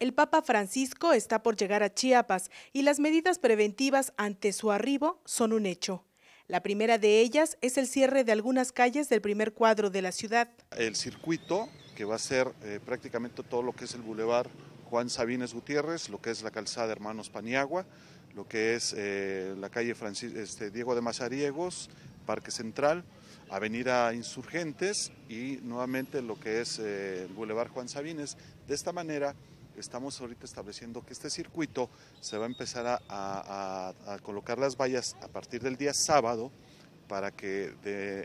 El Papa Francisco está por llegar a Chiapas y las medidas preventivas ante su arribo son un hecho. La primera de ellas es el cierre de algunas calles del primer cuadro de la ciudad. El circuito, que va a ser eh, prácticamente todo lo que es el bulevar Juan Sabines Gutiérrez, lo que es la calzada Hermanos Paniagua, lo que es eh, la calle este, Diego de Mazariegos, Parque Central, Avenida Insurgentes y nuevamente lo que es eh, el Boulevard Juan Sabines. De esta manera estamos ahorita estableciendo que este circuito se va a empezar a, colocar las vallas a partir del día sábado para que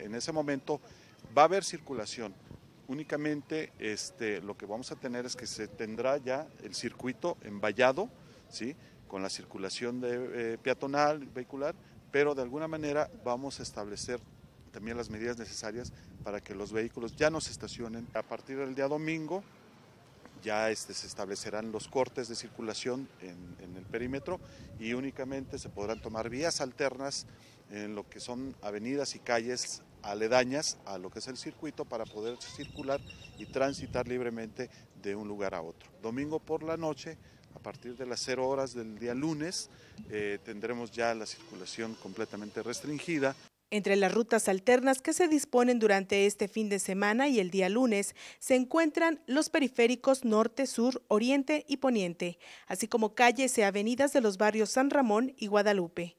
en ese momento va a haber circulación. Únicamente este, lo que vamos a tener es que se tendrá ya el circuito envallado, ¿sí? con la circulación de, eh, peatonal, vehicular, pero de alguna manera vamos a establecer también las medidas necesarias para que los vehículos ya no se estacionen. A partir del día domingo ya este, se establecerán los cortes de circulación en, el perímetro y únicamente se podrán tomar vías alternas en lo que son avenidas y calles aledañas a lo que es el circuito para poder circular y transitar libremente de un lugar a otro. Domingo por la noche, a partir de las 0 horas del día lunes, eh, tendremos ya la circulación completamente restringida. Entre las rutas alternas que se disponen durante este fin de semana y el día lunes se encuentran los periféricos norte, sur, oriente y poniente, así como calles y avenidas de los barrios San Ramón y Guadalupe.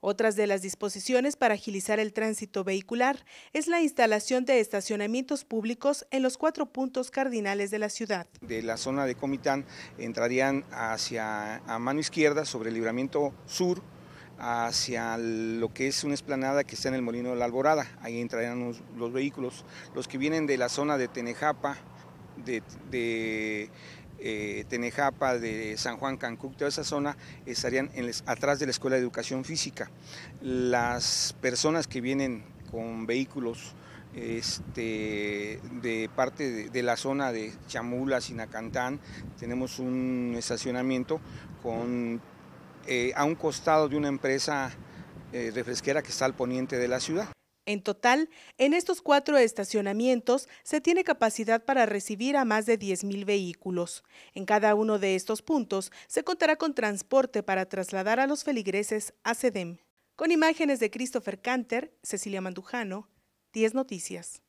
Otras de las disposiciones para agilizar el tránsito vehicular es la instalación de estacionamientos públicos en los cuatro puntos cardinales de la ciudad. De la zona de Comitán entrarían hacia a mano izquierda sobre el libramiento sur hacia lo que es una esplanada que está en el Molino de la Alborada. Ahí entrarán los, vehículos. Los que vienen de la zona de Tenejapa, de, eh, Tenejapa, de San Juan Cancuc, toda esa zona, estarían atrás de la Escuela de Educación Física. Las personas que vienen con vehículos este, de parte de, de, la zona de Chamula, Sinacantán, tenemos un estacionamiento con eh, a un costado de una empresa eh, refresquera que está al poniente de la ciudad. En total, en estos cuatro estacionamientos se tiene capacidad para recibir a más de 10.000 vehículos. En cada uno de estos puntos se contará con transporte para trasladar a los feligreses a SEDEM. Con imágenes de Christopher Canter, Cecilia Mandujano, 10 Noticias.